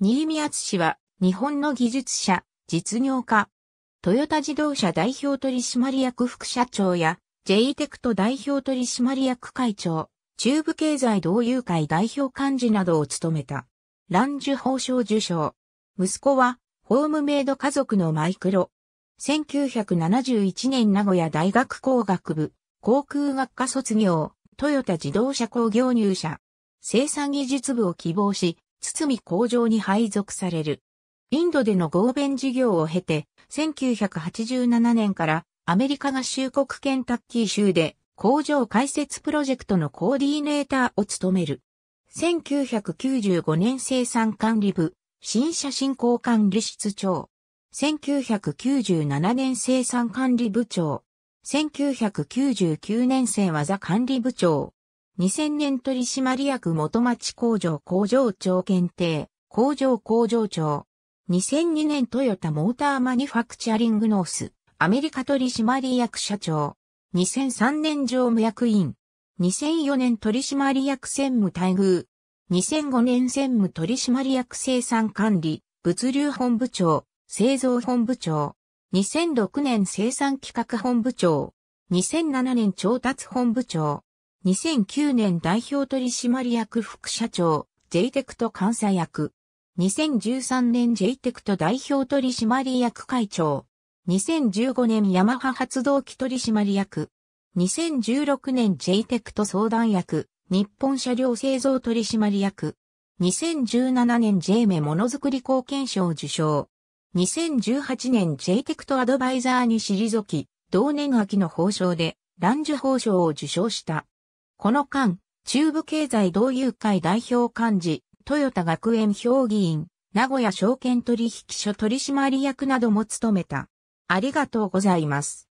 新見厚氏は、日本の技術者、実業家。トヨタ自動車代表取締役副社長や、J テクト代表取締役会長、中部経済同友会代表幹事などを務めた。ランジュ法賞受賞。息子は、ホームメイド家族のマイクロ。1971年名古屋大学工学部、航空学科卒業、トヨタ自動車工業入社。生産技術部を希望し、堤工場に配属される。インドでの合弁事業を経て、1987年からアメリカ合衆国ケンタッキー州で工場開設プロジェクトのコーディネーターを務める。1995年生産管理部、新写真交換理室長。1997年生産管理部長。1999年生技管理部長。2000年取締役元町工場工場長検定、工場工場長。2002年トヨタモーターマニファクチャリングノース、アメリカ取締役社長。2003年常務役員。2004年取締役専務待遇。2005年専務取締役生産管理、物流本部長、製造本部長。2006年生産企画本部長。2007年調達本部長。2009年代表取締役副社長、j イテクト監査役。2013年 j イテクト代表取締役会長。2015年ヤマハ発動機取締役。2016年 j イテクト相談役。日本車両製造取締役。2017年 J メものづくり貢献賞受賞。2018年 j イテクトアドバイザーに退き、同年秋の報奨で、ランジュ報奨を受賞した。この間、中部経済同友会代表幹事、豊田学園評議員、名古屋証券取引所取締役なども務めた。ありがとうございます。